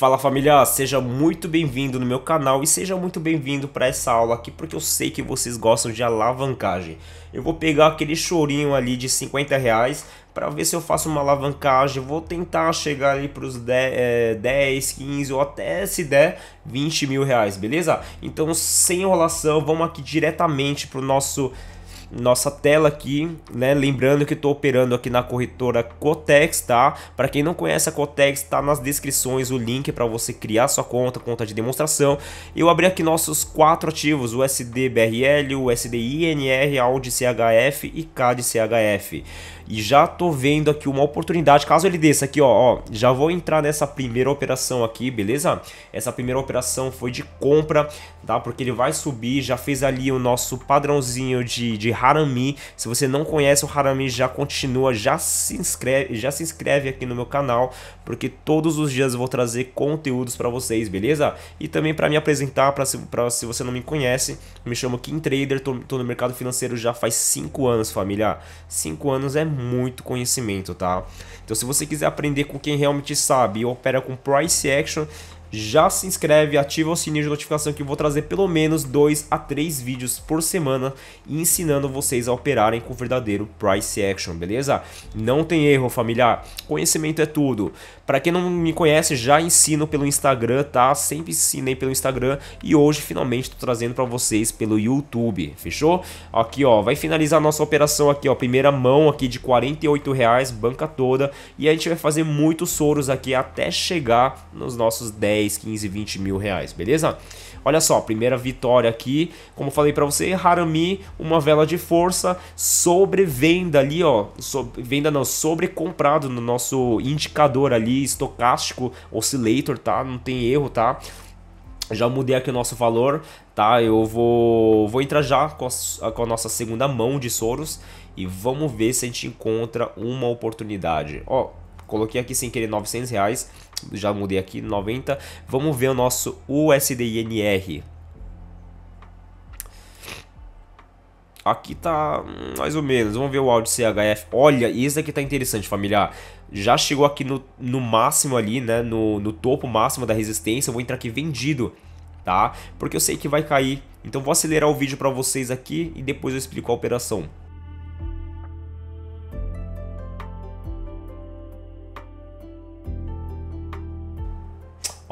Fala família, seja muito bem-vindo no meu canal e seja muito bem-vindo para essa aula aqui porque eu sei que vocês gostam de alavancagem. Eu vou pegar aquele chorinho ali de 50 reais para ver se eu faço uma alavancagem, vou tentar chegar ali para os 10, 15 ou até se der 20 mil reais, beleza? Então sem enrolação, vamos aqui diretamente para o nosso nossa tela aqui, né? Lembrando que estou operando aqui na corretora Cotex, tá? Para quem não conhece a Cotex, tá nas descrições o link para você criar sua conta, conta de demonstração. Eu abri aqui nossos quatro ativos, o BRL, o INR, AUD CHF e CAD CHF. E já tô vendo aqui uma oportunidade, caso ele desça aqui, ó, ó, já vou entrar nessa primeira operação aqui, beleza? Essa primeira operação foi de compra, tá? Porque ele vai subir, já fez ali o nosso padrãozinho de, de Harami. Se você não conhece o Harami, já continua, já se inscreve, já se inscreve aqui no meu canal, porque todos os dias eu vou trazer conteúdos para vocês, beleza? E também para me apresentar, para se, pra, se você não me conhece, me chamo Kim Trader, tô, tô no mercado financeiro já faz 5 anos, família. 5 anos é muito muito conhecimento, tá? Então se você quiser aprender com quem realmente sabe e opera com price action, já se inscreve, ativa o sininho de notificação que eu vou trazer pelo menos 2 a 3 vídeos por semana ensinando vocês a operarem com o verdadeiro price action, beleza? Não tem erro, família. Conhecimento é tudo. Para quem não me conhece, já ensino pelo Instagram, tá? Sempre ensinei pelo Instagram e hoje finalmente estou trazendo para vocês pelo YouTube, fechou? Aqui, ó, vai finalizar nossa operação aqui, ó, primeira mão aqui de 48 reais, banca toda, e a gente vai fazer muitos soros aqui até chegar nos nossos 10 10, 15, 20 mil reais, beleza? Olha só, primeira vitória aqui, como falei para você, Harami, uma vela de força, sobrevenda ali, ó, sobre, venda não, sobrecomprado no nosso indicador ali, estocástico, oscillator, tá? Não tem erro, tá? Já mudei aqui o nosso valor, tá? Eu vou, vou entrar já com a, com a nossa segunda mão de Soros e vamos ver se a gente encontra uma oportunidade. Ó, coloquei aqui sem querer 900 reais, já mudei aqui, 90. Vamos ver o nosso USDINR. Aqui tá mais ou menos, vamos ver o áudio CHF. Olha, isso aqui tá interessante, familiar. Já chegou aqui no, no máximo ali, né, no, no topo máximo da resistência. Eu vou entrar aqui vendido, tá? Porque eu sei que vai cair. Então vou acelerar o vídeo para vocês aqui e depois eu explico a operação.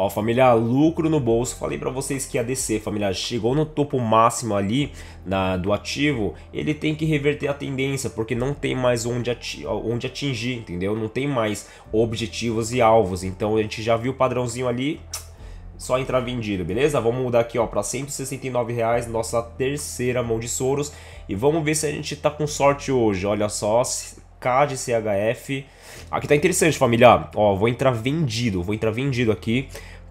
Ó, família, lucro no bolso. Falei para vocês que a DC, família, chegou no topo máximo ali na, do ativo, ele tem que reverter a tendência, porque não tem mais onde, ati onde atingir, entendeu? Não tem mais objetivos e alvos. Então a gente já viu o padrãozinho ali, só entrar vendido, beleza? Vamos mudar aqui, ó, para 169 reais, nossa terceira mão de Soros. E vamos ver se a gente tá com sorte hoje. Olha só, K de CHF. Aqui tá interessante, família. Ó, vou entrar vendido, vou entrar vendido aqui.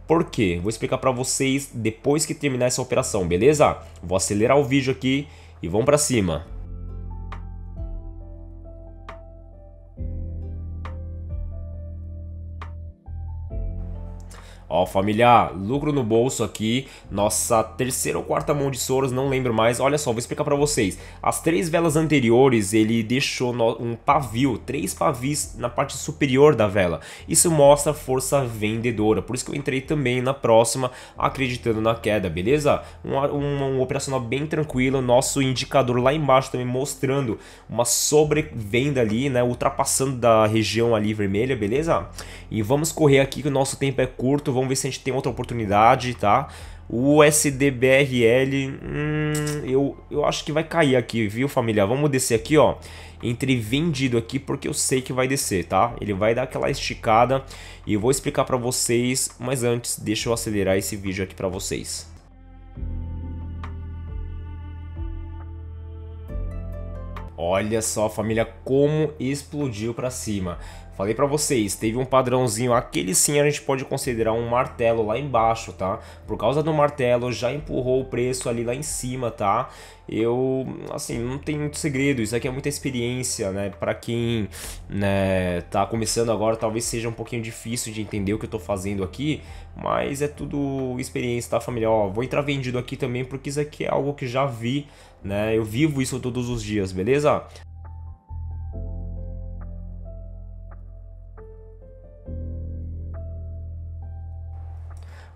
Por quê? Vou explicar para vocês depois que terminar essa operação, beleza? Vou acelerar o vídeo aqui e vamos para cima. Ó, família, lucro no bolso aqui, nossa terceira ou quarta mão de Soros, não lembro mais. Olha só, vou explicar para vocês. As três velas anteriores, ele deixou um pavio, três pavis na parte superior da vela. Isso mostra força vendedora, por isso que eu entrei também na próxima, acreditando na queda, beleza? Um, um, um operacional bem tranquilo, nosso indicador lá embaixo também mostrando uma sobrevenda ali, né? Ultrapassando da região ali vermelha, beleza? E vamos correr aqui que o nosso tempo é curto, Vamos ver se a gente tem outra oportunidade, tá? O SDBRL, hum, eu, eu acho que vai cair aqui, viu, família? Vamos descer aqui, ó, entre vendido aqui, porque eu sei que vai descer, tá? Ele vai dar aquela esticada e eu vou explicar para vocês, mas antes, deixa eu acelerar esse vídeo aqui para vocês. Olha só, família, como explodiu para cima. Falei para vocês, teve um padrãozinho, aquele sim a gente pode considerar um martelo lá embaixo, tá? Por causa do martelo já empurrou o preço ali lá em cima, tá? Eu, assim, não tem muito segredo, isso aqui é muita experiência, né? Para quem, né, tá começando agora, talvez seja um pouquinho difícil de entender o que eu tô fazendo aqui, mas é tudo experiência, tá, família? Ó, vou entrar vendido aqui também, porque isso aqui é algo que já vi, né? Eu vivo isso todos os dias, beleza?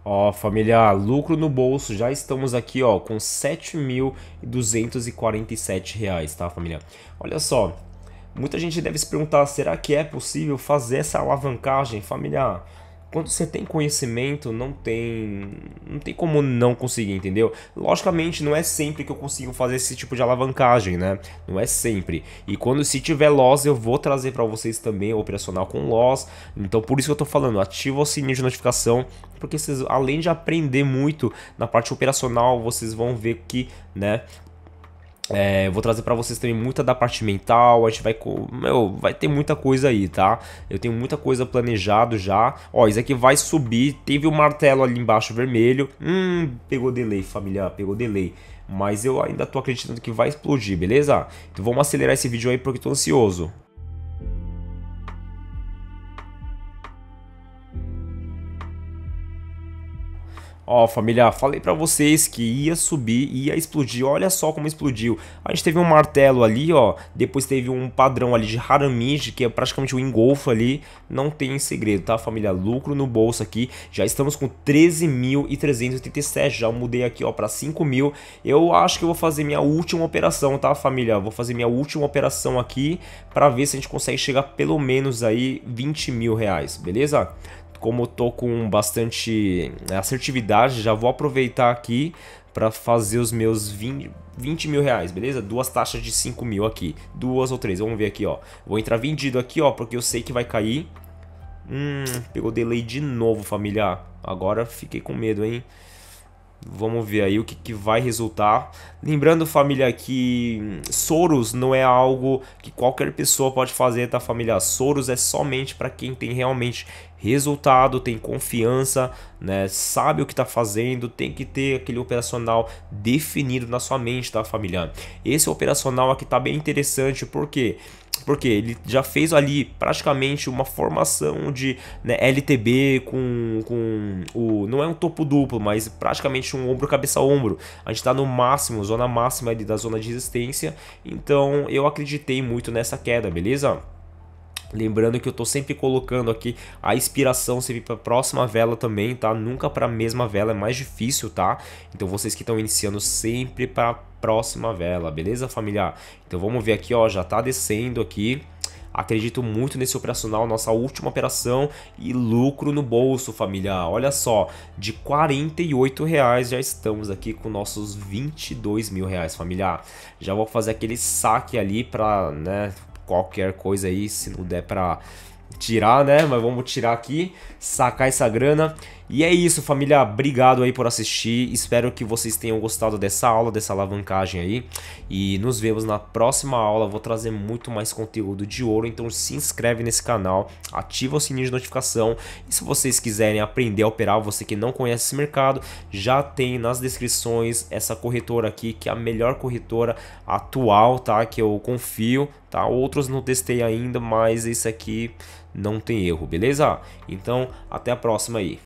Ó, família, lucro no bolso, já estamos aqui, ó, com R$ 7.247, tá, família? Olha só, muita gente deve se perguntar, será que é possível fazer essa alavancagem, familiar? Quando você tem conhecimento, não tem. Não tem como não conseguir, entendeu? Logicamente, não é sempre que eu consigo fazer esse tipo de alavancagem, né? Não é sempre. E quando se tiver loss, eu vou trazer para vocês também operacional com loss. Então, por isso que eu tô falando, ativa o sininho de notificação, porque vocês, além de aprender muito na parte operacional, vocês vão ver que, né? É, eu vou trazer para vocês também muita da parte mental, a gente vai, meu, vai ter muita coisa aí, tá? Eu tenho muita coisa planejado já. Ó, isso aqui vai subir, teve o um martelo ali embaixo vermelho. Hum, pegou delay, família, pegou delay. Mas eu ainda tô acreditando que vai explodir, beleza? Então vamos acelerar esse vídeo aí porque eu tô ansioso. Ó, oh, família, falei para vocês que ia subir, ia explodir. Olha só como explodiu. A gente teve um martelo ali, ó. Depois teve um padrão ali de Haramiji, que é praticamente um engolfo ali. Não tem segredo, tá, família? Lucro no bolso aqui. Já estamos com 13.387. Já mudei aqui, ó, pra 5.000. Eu acho que eu vou fazer minha última operação, tá, família? Vou fazer minha última operação aqui para ver se a gente consegue chegar pelo menos aí 20 mil reais, beleza? como eu tô com bastante né, assertividade, já vou aproveitar aqui para fazer os meus 20, 20 mil reais, beleza? Duas taxas de 5 mil aqui, duas ou três, vamos ver aqui, ó. Vou entrar vendido aqui, ó, porque eu sei que vai cair. Hum, pegou delay de novo, família. Agora fiquei com medo, hein? Vamos ver aí o que, que, vai resultar. Lembrando, família, que hum, Soros não é algo que qualquer pessoa pode fazer, tá, família? Soros é somente para quem tem realmente resultado, tem confiança, né? Sabe o que tá fazendo, tem que ter aquele operacional definido na sua mente, tá, família? Esse operacional aqui tá bem interessante, porque porque ele já fez ali praticamente uma formação de né, LTB com, com o. Não é um topo duplo, mas praticamente um ombro cabeça a ombro. A gente está no máximo, zona máxima ali da zona de resistência. Então eu acreditei muito nessa queda, beleza? Lembrando que eu tô sempre colocando aqui a inspiração sempre para próxima vela também, tá? Nunca para a mesma vela, é mais difícil, tá? Então vocês que estão iniciando sempre para próxima vela, beleza, família? Então vamos ver aqui, ó, já tá descendo aqui. Acredito muito nesse operacional, nossa última operação e lucro no bolso, família. Olha só, de 48 reais já estamos aqui com nossos 22 mil reais, família. Já vou fazer aquele saque ali para, né, qualquer coisa aí, se não der para tirar, né? Mas vamos tirar aqui, sacar essa grana e é isso, família. Obrigado aí por assistir. Espero que vocês tenham gostado dessa aula, dessa alavancagem aí. E nos vemos na próxima aula. Vou trazer muito mais conteúdo de ouro. Então se inscreve nesse canal, ativa o sininho de notificação. E se vocês quiserem aprender a operar, você que não conhece esse mercado, já tem nas descrições essa corretora aqui, que é a melhor corretora atual, tá? Que eu confio, tá? Outros não testei ainda, mas esse aqui não tem erro, beleza? Então, até a próxima aí.